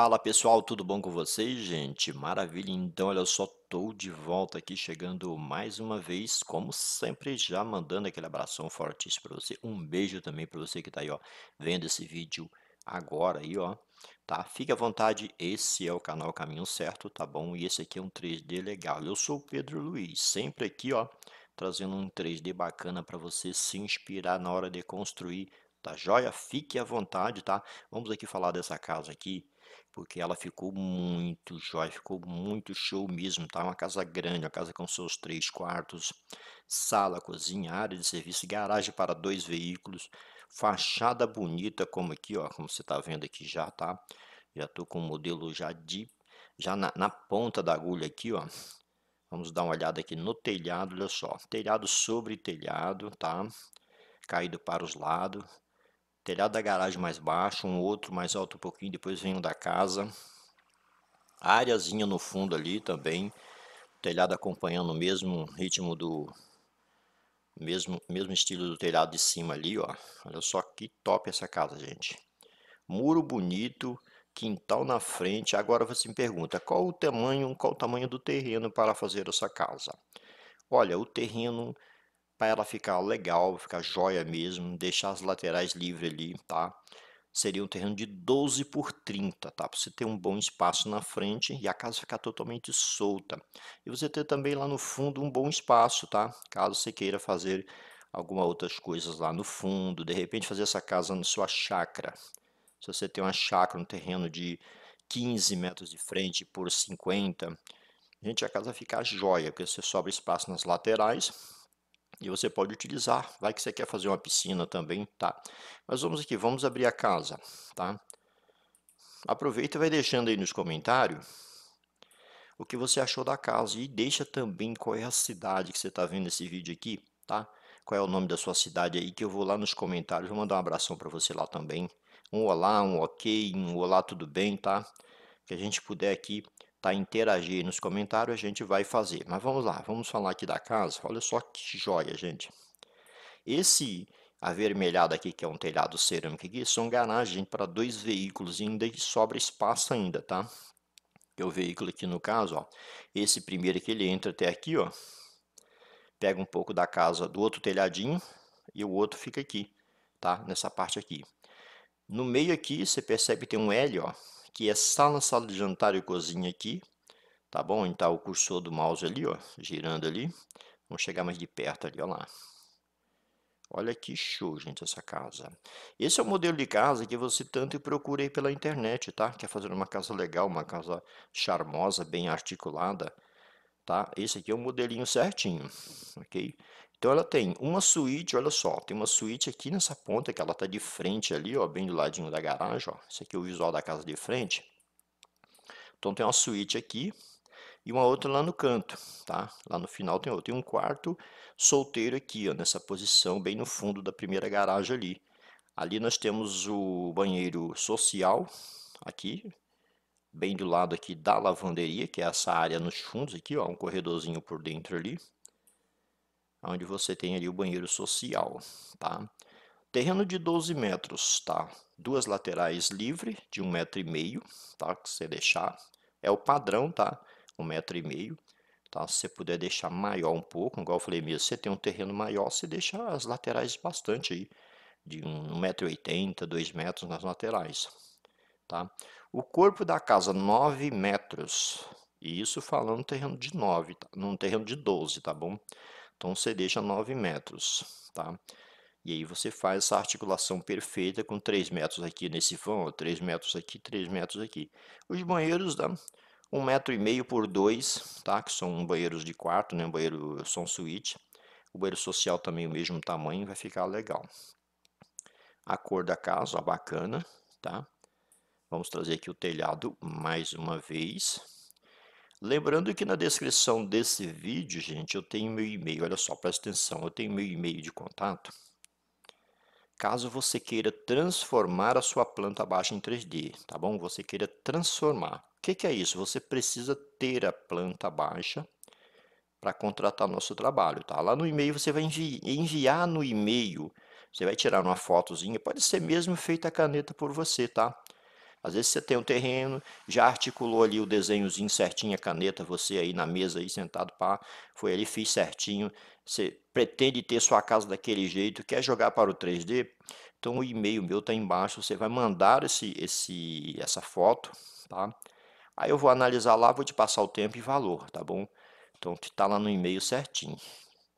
Fala pessoal, tudo bom com vocês, gente? Maravilha, então olha só, tô de volta aqui, chegando mais uma vez, como sempre, já mandando aquele abração fortíssimo para você. Um beijo também para você que está aí, ó, vendo esse vídeo agora aí, ó, tá? Fique à vontade, esse é o canal Caminho Certo, tá bom? E esse aqui é um 3D legal. Eu sou o Pedro Luiz, sempre aqui, ó, trazendo um 3D bacana para você se inspirar na hora de construir, tá joia? Fique à vontade, tá? Vamos aqui falar dessa casa aqui, porque ela ficou muito jóia, ficou muito show mesmo, tá? Uma casa grande, uma casa com seus três quartos, sala, cozinha, área de serviço, garagem para dois veículos, fachada bonita, como aqui, ó, como você tá vendo aqui já, tá? Já tô com o modelo já de, já na, na ponta da agulha aqui, ó. Vamos dar uma olhada aqui no telhado, olha só, telhado sobre telhado, tá? Caído para os lados, telhado da garagem mais baixo, um outro mais alto um pouquinho, depois vem o da casa. áreazinha no fundo ali também, telhado acompanhando o mesmo ritmo do mesmo mesmo estilo do telhado de cima ali, ó. Olha só que top essa casa, gente. Muro bonito, quintal na frente. Agora você me pergunta, qual o tamanho, qual o tamanho do terreno para fazer essa casa? Olha, o terreno para ela ficar legal, ficar joia mesmo, deixar as laterais livres ali, tá? Seria um terreno de 12 por 30, tá? Para você ter um bom espaço na frente e a casa ficar totalmente solta. E você ter também lá no fundo um bom espaço, tá? Caso você queira fazer alguma outras coisas lá no fundo, de repente fazer essa casa na sua chácara. Se você tem uma chácara, um terreno de 15 metros de frente por 50, gente, a casa fica joia, porque você sobra espaço nas laterais e você pode utilizar, vai que você quer fazer uma piscina também, tá? Mas vamos aqui, vamos abrir a casa, tá? Aproveita e vai deixando aí nos comentários o que você achou da casa e deixa também qual é a cidade que você está vendo esse vídeo aqui, tá? Qual é o nome da sua cidade aí que eu vou lá nos comentários, vou mandar um abração para você lá também. Um olá, um ok, um olá tudo bem, tá? Que a gente puder aqui tá, interagir nos comentários, a gente vai fazer. Mas vamos lá, vamos falar aqui da casa. Olha só que joia, gente. Esse avermelhado aqui, que é um telhado cerâmico aqui, são garagem para dois veículos ainda que sobra espaço ainda, tá? Que é o veículo aqui no caso, ó. Esse primeiro que ele entra até aqui, ó. Pega um pouco da casa do outro telhadinho e o outro fica aqui, tá? Nessa parte aqui. No meio aqui, você percebe que tem um L, ó que é sala, sala de jantar e cozinha aqui, tá bom? Então, o cursor do mouse ali, ó, girando ali. Vamos chegar mais de perto ali, ó lá. Olha que show, gente, essa casa. Esse é o modelo de casa que você tanto procurei pela internet, tá? Quer fazer uma casa legal, uma casa charmosa, bem articulada, tá? Esse aqui é o modelinho certinho, ok? Então ela tem uma suíte, olha só, tem uma suíte aqui nessa ponta que ela está de frente ali, ó, bem do ladinho da garagem, ó. Esse aqui é o visual da casa de frente. Então tem uma suíte aqui e uma outra lá no canto, tá? Lá no final tem outra, tem um quarto solteiro aqui, ó, nessa posição bem no fundo da primeira garagem ali. Ali nós temos o banheiro social aqui, bem do lado aqui da lavanderia, que é essa área nos fundos aqui, ó, um corredorzinho por dentro ali onde você tem ali o banheiro social, tá? Terreno de 12 metros, tá? Duas laterais livre de um metro e meio, tá? Que você deixar é o padrão, tá? Um metro e meio, tá? Se você puder deixar maior um pouco, igual eu falei mesmo, você tem um terreno maior, você deixa as laterais bastante aí, de 1,80m, 2 metros nas laterais, tá? O corpo da casa 9 metros, e isso falando terreno de 9, tá? num terreno de 12, tá bom? Então você deixa 9 metros, tá? E aí você faz essa articulação perfeita com 3 metros aqui nesse vão, 3 metros aqui, 3 metros aqui. Os banheiros dá um metro e meio por dois, tá? Que são banheiros de quarto, né? Um banheiro são suíte. O banheiro social também o mesmo tamanho, vai ficar legal. A cor da casa, ó, bacana, tá? Vamos trazer aqui o telhado mais uma vez. Lembrando que na descrição desse vídeo, gente, eu tenho meu e-mail, olha só, presta atenção, eu tenho meu e-mail de contato. Caso você queira transformar a sua planta baixa em 3D, tá bom? Você queira transformar. O que, que é isso? Você precisa ter a planta baixa para contratar nosso trabalho, tá? Lá no e-mail você vai envi enviar no e-mail, você vai tirar uma fotozinha, pode ser mesmo feita a caneta por você, tá? Às vezes você tem um terreno, já articulou ali o desenhozinho certinho, a caneta, você aí na mesa aí sentado, pá, foi ali, fiz certinho. Você pretende ter sua casa daquele jeito, quer jogar para o 3D? Então o e-mail meu está embaixo, você vai mandar esse, esse, essa foto, tá? Aí eu vou analisar lá, vou te passar o tempo e valor, tá bom? Então está lá no e-mail certinho.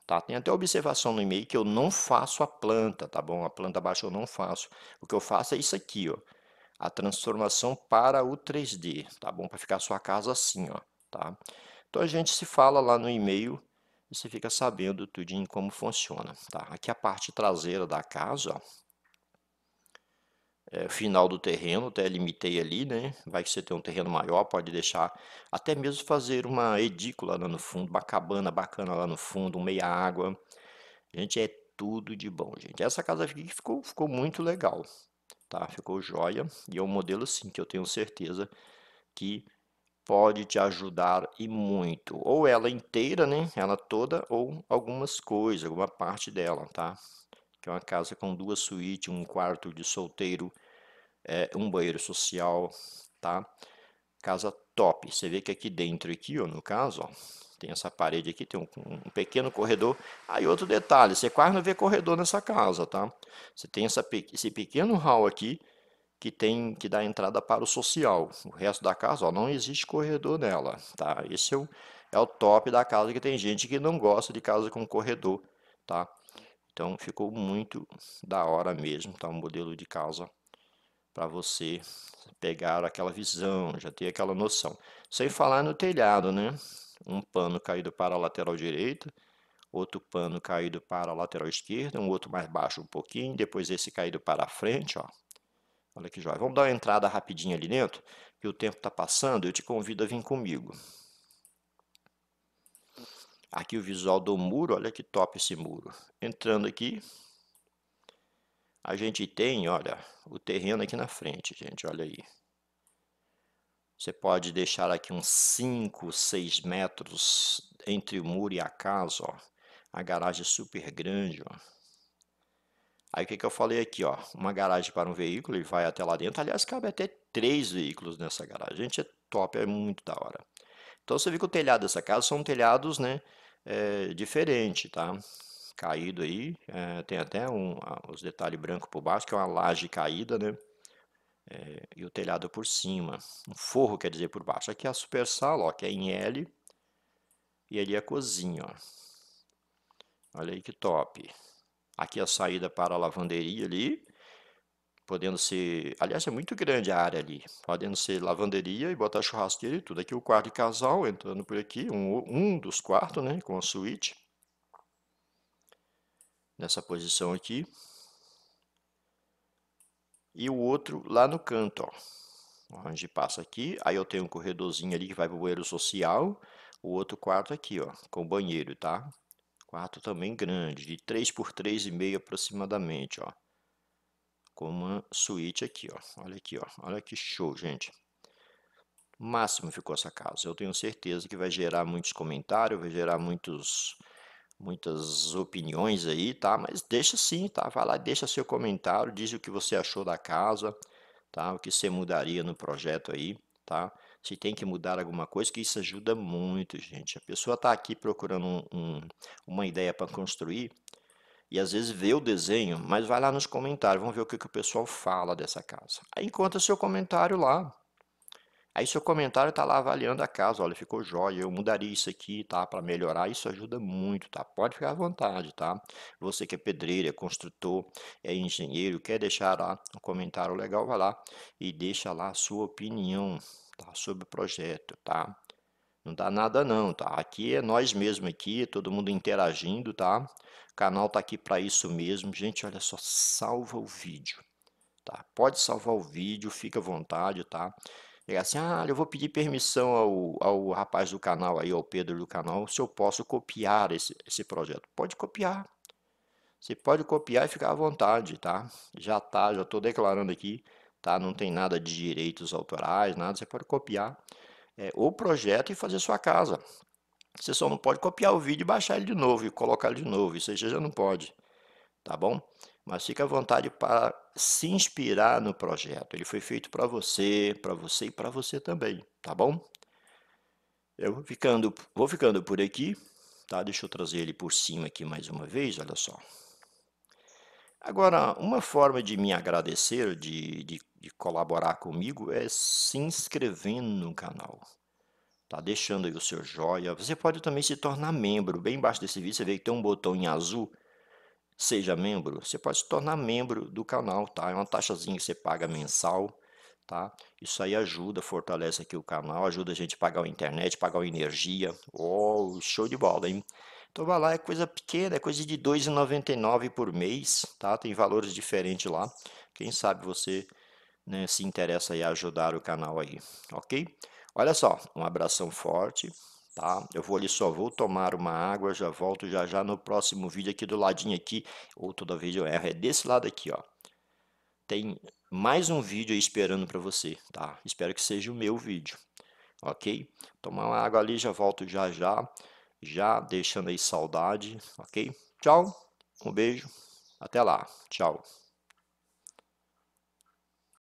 Tá? Tem até observação no e-mail que eu não faço a planta, tá bom? A planta baixa eu não faço. O que eu faço é isso aqui, ó a transformação para o 3D, tá bom? Para ficar a sua casa assim, ó, tá? Então a gente se fala lá no e-mail e você fica sabendo tudinho como funciona, tá? Aqui a parte traseira da casa, ó, é, final do terreno, até limitei ali, né? Vai que você tem um terreno maior, pode deixar até mesmo fazer uma edícula lá no fundo, uma cabana bacana lá no fundo, um meia água. Gente, é tudo de bom, gente. Essa casa aqui ficou, ficou muito legal tá? Ficou joia e é um modelo sim que eu tenho certeza que pode te ajudar e muito. Ou ela inteira, né? Ela toda ou algumas coisas, alguma parte dela, tá? Que é uma casa com duas suítes, um quarto de solteiro, é, um banheiro social, tá? Casa top. Você vê que aqui dentro aqui, ó, no caso, ó, tem essa parede aqui, tem um, um, pequeno corredor. Aí outro detalhe, você quase não vê corredor nessa casa, tá? Você tem essa, esse pequeno hall aqui que tem que dá entrada para o social. O resto da casa, ó, não existe corredor nela, tá? Esse é o, é o top da casa que tem gente que não gosta de casa com corredor, tá? Então ficou muito da hora mesmo, tá? Um modelo de casa para você pegar aquela visão, já ter aquela noção. Sem falar no telhado, né? um pano caído para a lateral direita, outro pano caído para a lateral esquerda, um outro mais baixo um pouquinho, depois esse caído para a frente, ó. Olha que joia. Vamos dar uma entrada rapidinha ali dentro, que o tempo está passando, eu te convido a vir comigo. Aqui o visual do muro, olha que top esse muro. Entrando aqui, a gente tem, olha, o terreno aqui na frente, gente, olha aí. Você pode deixar aqui uns 5, 6 metros entre o muro e a casa, ó. A garagem é super grande, ó. Aí o que, que eu falei aqui, ó? Uma garagem para um veículo, ele vai até lá dentro. Aliás, cabe até três veículos nessa garagem. Gente, é top, é muito da hora. Então você vê que o telhado dessa casa são telhados, né? É, diferente, tá? Caído aí, é, tem até um, os detalhes branco por baixo, que é uma laje caída, né? é, e o telhado por cima. Um forro quer dizer por baixo. Aqui é a super ó, que é em L. E ali é a cozinha. Ó. Olha aí que top. Aqui é a saída para a lavanderia ali. Podendo ser... Aliás, é muito grande a área ali. Podendo ser lavanderia e botar churrasqueira e tudo. Aqui é o quarto de casal, entrando por aqui. Um, um dos quartos, né? Com a suíte. Nessa posição aqui e o outro lá no canto, ó. Onde passa aqui, aí eu tenho um corredorzinho ali que vai para o banheiro social, o outro quarto aqui, ó, com banheiro, tá? Quarto também grande, de 3 por 3,5 aproximadamente, ó. Com uma suíte aqui, ó. Olha aqui, ó. Olha que show, gente. Máximo ficou essa casa. Eu tenho certeza que vai gerar muitos comentários, vai gerar muitos muitas opiniões aí, tá? Mas deixa sim, tá? Vai lá, deixa seu comentário, diz o que você achou da casa, tá? O que você mudaria no projeto aí, tá? Se tem que mudar alguma coisa, que isso ajuda muito, gente. A pessoa tá aqui procurando um, um, uma ideia para construir e às vezes vê o desenho, mas vai lá nos comentários, vamos ver o que, que o pessoal fala dessa casa. Aí encontra seu comentário lá, Aí seu comentário tá lá avaliando a casa, olha, ficou jóia, eu mudaria isso aqui, tá, para melhorar, isso ajuda muito, tá? Pode ficar à vontade, tá? Você que é pedreiro, é construtor, é engenheiro, quer deixar lá um comentário legal, vai lá e deixa lá a sua opinião, tá, sobre o projeto, tá? Não dá nada não, tá? Aqui é nós mesmo aqui, todo mundo interagindo, tá? O canal tá aqui para isso mesmo. Gente, olha só, salva o vídeo, tá? Pode salvar o vídeo, fica à vontade, tá? pegar assim, ah, eu vou pedir permissão ao, ao rapaz do canal aí, ao Pedro do canal, se eu posso copiar esse, esse projeto. Pode copiar. Você pode copiar e ficar à vontade, tá? Já tá, já estou declarando aqui, tá? Não tem nada de direitos autorais, nada. Você pode copiar é, o projeto e fazer sua casa. Você só não pode copiar o vídeo e baixar ele de novo e colocar ele de novo. Isso aí já não pode, tá bom? mas fique à vontade para se inspirar no projeto. Ele foi feito para você, para você e para você também, tá bom? Eu vou ficando, vou ficando por aqui, tá? Deixa eu trazer ele por cima aqui mais uma vez, olha só. Agora, uma forma de me agradecer, de, de, de colaborar comigo, é se inscrevendo no canal. Tá deixando aí o seu joia. Você pode também se tornar membro. Bem embaixo desse vídeo, você vê que tem um botão em azul seja membro, você pode se tornar membro do canal, tá? É uma taxazinha que você paga mensal, tá? Isso aí ajuda, fortalece aqui o canal, ajuda a gente a pagar a internet, pagar a energia. Oh, show de bola, hein? Então vai lá, é coisa pequena, é coisa de R$ 2,99 por mês, tá? Tem valores diferentes lá. Quem sabe você né, se interessa aí a ajudar o canal aí, ok? Olha só, um abração forte tá? Eu vou ali só vou tomar uma água, já volto já já no próximo vídeo aqui do ladinho aqui, ou toda vez eu erro, é desse lado aqui, ó. Tem mais um vídeo aí esperando para você, tá? Espero que seja o meu vídeo, ok? Tomar uma água ali, já volto já já, já deixando aí saudade, ok? Tchau, um beijo, até lá, tchau.